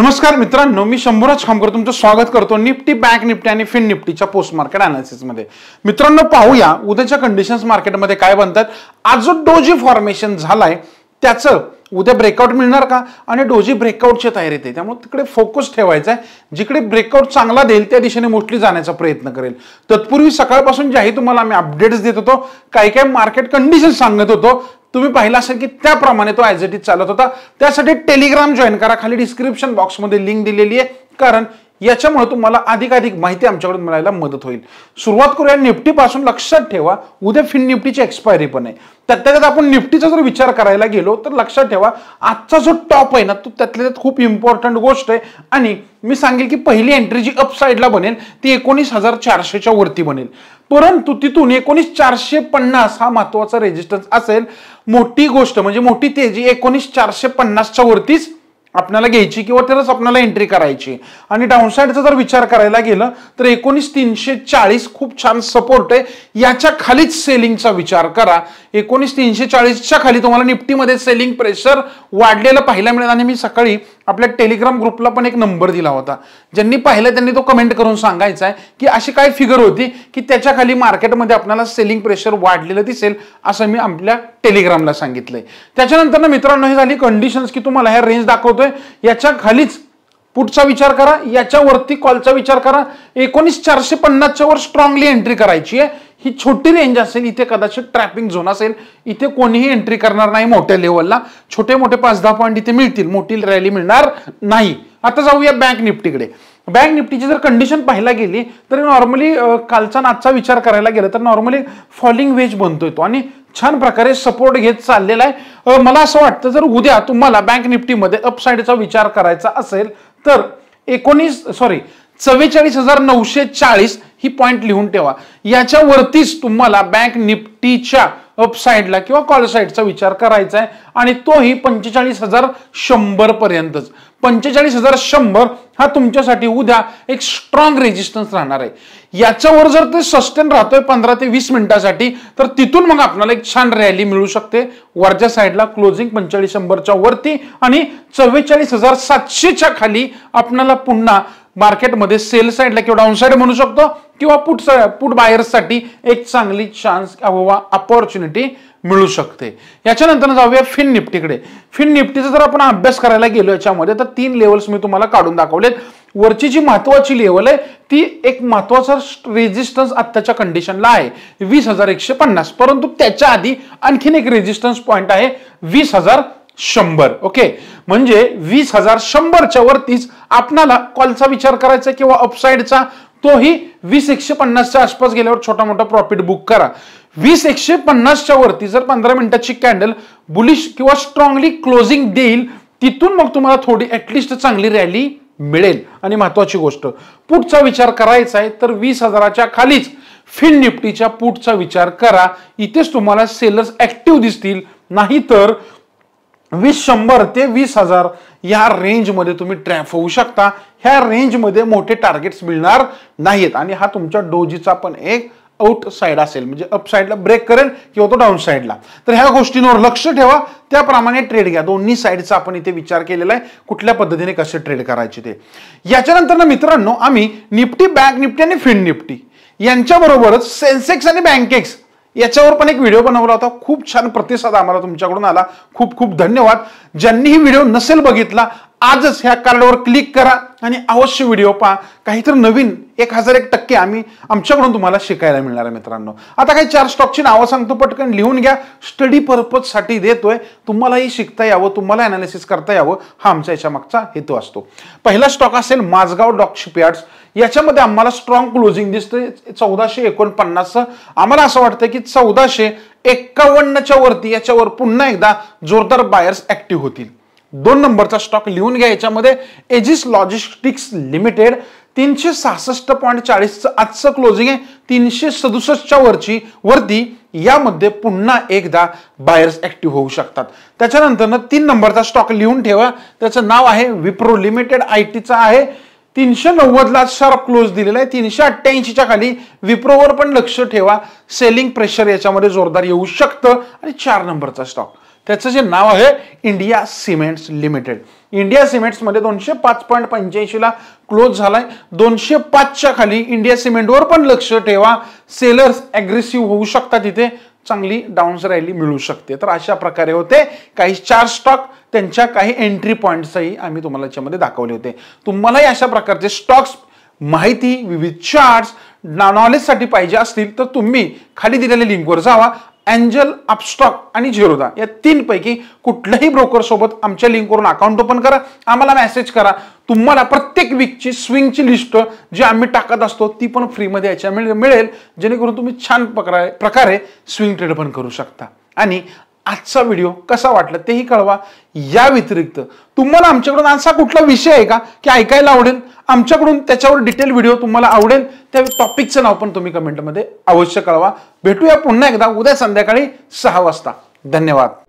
नमस्कार मित्रांनो मी शंभूराज खामकर तुमचं स्वागत करतो निफ्टी बँक निफ्टी आणि फिन निफ्टीच्या पोस्ट मार्केट अनालिसिसमध्ये मित्रांनो पाहूया उद्याच्या कंडिशन्स मार्केटमध्ये काय बनतात आज जो डोजी फॉर्मेशन झालाय त्याचं उद्या ब्रेकआउट मिळणार का आणि डोजी ब्रेकआउटची तयारी येते त्यामुळे तिकडे फोकस ठेवायचा आहे जिकडे ब्रेकआउट चांगला देईल त्या दिशेने मोस्टली जाण्याचा प्रयत्न करेल तत्पूर्वी सकाळपासून ज्याही तुम्हाला आम्ही अपडेट्स देत होतो काही काही मार्केट कंडिशन सांगत होतो तुम्ही पाहिला असेल की त्याप्रमाणे तो ॲज इट इज चालत होता त्यासाठी टेलिग्राम जॉईन करा खाली डिस्क्रिप्शन बॉक्समध्ये लिंक दिलेली आहे कारण याच्यामुळे तुम्हाला अधिकाधिक माहिती आमच्याकडून मिळायला मदत होईल सुरुवात करूया निफ्टीपासून लक्षात ठेवा उद्या फिन निफ्टीची एक्सपायरी पण आहे त्यात आपण निफ्टीचा जर विचार करायला गेलो तर लक्षात ठेवा आजचा जो टॉप आहे ना तो त्यातल्या त्यात खूप इम्पॉर्टंट गोष्ट आहे आणि मी सांगेल की पहिली एंट्री जी अपसाईडला बनेल ती एकोणीस हजार चारशेच्या वरती बनेल परंतु तिथून एकोणीस चारशे पन्नास हा महत्वाचा रेजिस्टन्स असेल मोठी गोष्ट म्हणजे मोठी तेजी एकोणीस चारशे पन्नासच्या वरतीच आपल्याला घ्यायची किंवा त्यालाच आपल्याला एंट्री करायची आणि डाऊनसाईडचा जर विचार करायला गेलं तर एकोणीस तीनशे चाळीस खूप छान सपोर्ट आहे याच्या खालीच सेलिंगचा विचार करा एकोणीस तीनशे चाळीसच्या खाली तुम्हाला निफ्टीमध्ये सेलिंग प्रेशर वाढलेलं पाहायला मिळेल आणि मी सकाळी आपल्या टेलिग्राम ग्रुपला पण एक नंबर दिला होता ज्यांनी पाहिलं त्यांनी तो कमेंट करून सांगायचा आहे की अशी काय फिगर होती की त्याच्या खाली मार्केटमध्ये आपल्याला सेलिंग प्रेशर वाढलेलं दिसेल असं मी आपल्या टेलिग्रामला सांगितलंय त्याच्यानंतर ना मित्रांनो हे झाली कंडिशन्स की तुम्हाला ह्या रेंज दाखवतोय याच्या खालीच पुढचा विचार करा याच्यावरती कॉलचा विचार करा एकोणीस चारशे पन्नासच्या वर स्ट्रॉंगली एंट्री करायची आहे ही छोटी रेंज असेल इथे कदाचित ट्रॅपिंग झोन असेल इथे कोणीही एंट्री करणार नाही मोठ्या लेवलला छोटे मोठे पाच दहा पॉईंट इथे मिळतील मोठी रॅली मिळणार नाही आता जाऊया बँक निफ्टीकडे बँक निफ्टीची जर कंडिशन पाहायला गेली तर नॉर्मली कालचा नाचचा विचार करायला गेला तर नॉर्मली फॉलिंग वेज बनतोय तो आणि छान प्रकारे सपोर्ट घेत चाललेला आहे मला असं वाटतं जर उद्या तुम्हाला बँक निफ्टीमध्ये अपसाईडचा विचार करायचा असेल तर एकोणीस सॉरी चव्वेचाळीस हजार नऊशे चाळीस ही पॉईंट लिहून ठेवा याच्यावरतीच तुम्हाला बँक निफ्टीच्या अपसाईडला किंवा कॉल साईडचा विचार करायचा आहे आणि तोही पंचेचाळीस हजार शंभर पर्यंतच पंचेचाळीस हजार शंभर हा तुमच्यासाठी उद्या एक स्ट्रॉंग रेजिस्टन्स राहणार आहे याच्यावर जर ते सस्टेन राहतोय पंधरा ते वीस मिनिटासाठी तर तिथून मग आपल्याला एक छान रॅली मिळू शकते वरच्या साईडला क्लोजिंग पंचेचाळीस शंभरच्या वरती आणि चव्वेचाळीस हजार सातशेच्या खाली आपल्याला पुन्हा मार्केटमध्ये सेल साईडला किंवा डाऊन साईड म्हणू शकतो किंवा पुट पुट बायर्ससाठी एक चांगली चान्स किंवा अपॉर्च्युनिटी मिळू शकते याच्यानंतर जाऊया फिन निफ्टीकडे फिन निफ्टीचा जर आपण अभ्यास करायला गेलो याच्यामध्ये तर तीन लेवल्स मी तुम्हाला काढून दाखवलेत वरची जी महत्वाची लेवल आहे ती एक महत्वाचा रेजिस्टन्स आत्ताच्या कंडिशनला आहे वीस हजार एकशे पन्नास परंतु त्याच्या आधी आणखीन एक रेजिस्टन्स पॉईंट आहे वीस हजार शंभर ओके म्हणजे वीस हजार शंभरच्या वरतीच आपणाला कॉलचा विचार करायचा किंवा अपसाईडचा तोही वीस एकशे पन्नासच्या आसपास गेल्यावर छोटा मोठा प्रॉफिट बुक करा वीस एकशे पन्नासच्या वरती जर पंधरा मिनिटाची कॅन्डल बुलिश किंवा स्ट्रॉंगली क्लोजिंग देईल तिथून मग तुम्हाला थोडी ॲटलिस्ट चांगली रॅली मिळेल आणि महत्वाची गोष्ट पुटचा विचार करायचा आहे तर वीस हजाराच्या खालीच फिन निफ्टीच्या पुटचा विचार करा इथेच तुम्हाला सेलर्स ऍक्टिव्ह दिसतील नाहीतर वीस शंभर ते वीस हजार या रेंजमध्ये तुम्ही ट्रॅप होऊ शकता ह्या रेंजमध्ये मोठे टार्गेट्स मिळणार नाहीत आणि हा तुमच्या डोजीचा पण एक आउट साईड असेल म्हणजे अप ब्रेक करेल किंवा तो डाऊन साईडला तर ह्या गोष्टींवर लक्ष ठेवा त्याप्रमाणे ट्रेड घ्या दोन्ही साईडचा आपण इथे विचार केलेला आहे कुठल्या पद्धतीने कसे ट्रेड करायचे ते याच्यानंतर ना मित्रांनो आम्ही निफ्टी बँक निफ्टी आणि फिंड निफ्टी यांच्याबरोबरच सेन्सेक्स आणि बँकेक्स याच्यावर पण एक व्हिडिओ बनवला होता खूप छान प्रतिसाद आम्हाला तुमच्याकडून आला खूप खूप धन्यवाद ज्यांनी ही व्हिडिओ नसेल बघितला आजच ह्या कार्डवर क्लिक करा आणि अवश्य व्हिडिओ पहा काहीतरी नवीन एक हजार एक टक्के आम्ही आमच्याकडून तुम्हाला शिकायला मिळणार आहे मित्रांनो आता काही चार स्टॉकची नावं सांगतो पटकन लिहून घ्या स्टडी पर्पजसाठी देतोय तुम्हालाही शिकता यावं तुम्हाला अनालिसिस करता यावं हा आमचा याच्या मागचा हेतू असतो पहिला स्टॉक असेल माझगाव डॉक शिपयार्ड्स याच्यामध्ये आम्हाला स्ट्रॉंग क्लोजिंग दिसतंय चौदाशे एकोणपन्नास आम्हाला असं वाटतं की चौदाशे एक्कावन्नच्या वरती याच्यावर पुन्हा एकदा जोरदार बायर्स ऍक्टिव्ह होतील दोन नंबरचा स्टॉक लिहून घ्या याच्यामध्ये एजिस लॉजिस्टिक्स लिमिटेड तीनशे सहासष्ट पॉईंट चाळीसचं आजचं क्लोजिंग आहे तीनशे सदुसष्टच्या वरची वरती यामध्ये पुन्हा एकदा बायर्स ऍक्टिव्ह होऊ शकतात त्याच्यानंतर तीन नंबरचा स्टॉक लिहून ठेवा त्याचं नाव आहे विप्रो लिमिटेड आय टीचा आहे तीनशे नव्वदला शार्प क्लोज दिलेला आहे तीनशे अठ्ठ्याऐंशीच्या खाली विप्रोवर पण लक्ष ठेवा सेलिंग प्रेशर याच्यामध्ये जोरदार येऊ शकतं आणि चार नंबरचा स्टॉक त्याचं जे नाव आहे इंडिया सिमेंट्स लिमिटेड इंडिया सिमेंट्समध्ये दोनशे पाच पॉईंट पंच्याऐंशीला क्लोज झालाय दोनशे पाचच्या खाली इंडिया सिमेंटवर पण लक्ष ठेवा सेलर्स ॲग्रेसिव्ह होऊ शकतात तिथे चांगली डाऊन्स रॅली मिळू शकते तर अशा प्रकारे होते काही चार स्टॉक त्यांच्या काही एंट्री पॉईंट्सही आम्ही तुम्हाला याच्यामध्ये दाखवले होते तुम्हालाही अशा प्रकारचे स्टॉक्स माहिती विविध चार्ट्स नॉलेजसाठी पाहिजे असतील तर तुम्ही खाली दिलेल्या लिंकवर जावा अँजल अपस्टॉक आणि झिरोदा या तीनपैकी कुठल्याही ब्रोकरसोबत आमच्या लिंकवरून अकाउंट ओपन करा आम्हाला मेसेज करा तुम्हाला प्रत्येक वीकची स्विंगची लिस्ट जी आम्ही टाकत असतो ती पण फ्रीमध्ये याच्या मिळेल जेणेकरून तुम्ही छान प्रकारे प्रकारे स्विंग ट्रेड पण करू शकता आणि आजचा व्हिडिओ कसा वाटला तेही कळवा या व्यतिरिक्त तुम्हाला आमच्याकडून असा कुठला विषय आहे का की ऐकायला आवडेल आमच्याकडून त्याच्यावर डिटेल व्हिडिओ तुम्हाला आवडेल त्या टॉपिकचं नाव पण तुम्ही कमेंटमध्ये अवश्य कळवा भेटूया पुन्हा एकदा उद्या संध्याकाळी सहा वाजता धन्यवाद